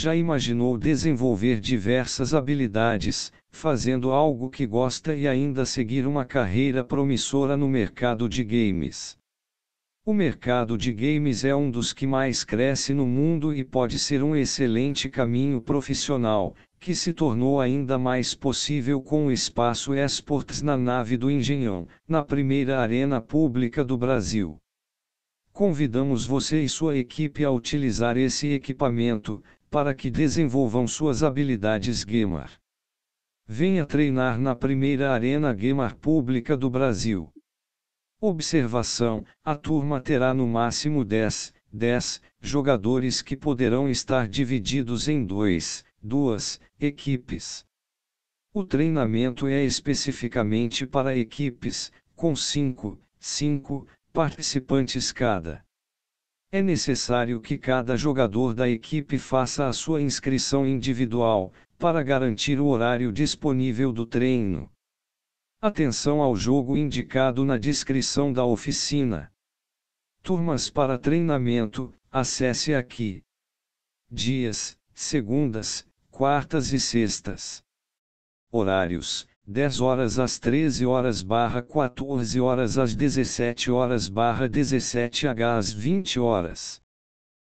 já imaginou desenvolver diversas habilidades, fazendo algo que gosta e ainda seguir uma carreira promissora no mercado de games. O mercado de games é um dos que mais cresce no mundo e pode ser um excelente caminho profissional, que se tornou ainda mais possível com o espaço Esportes na nave do Engenhão, na primeira arena pública do Brasil. Convidamos você e sua equipe a utilizar esse equipamento, para que desenvolvam suas habilidades gamer. Venha treinar na primeira arena gamer pública do Brasil. Observação: a turma terá no máximo 10, 10 jogadores que poderão estar divididos em dois, duas equipes. O treinamento é especificamente para equipes, com 5, 5 participantes cada. É necessário que cada jogador da equipe faça a sua inscrição individual, para garantir o horário disponível do treino. Atenção ao jogo indicado na descrição da oficina. Turmas para treinamento, acesse aqui. Dias, segundas, quartas e sextas. Horários: 10 horas às 13 horas barra 14 horas às 17 horas barra 17 h às 20 horas.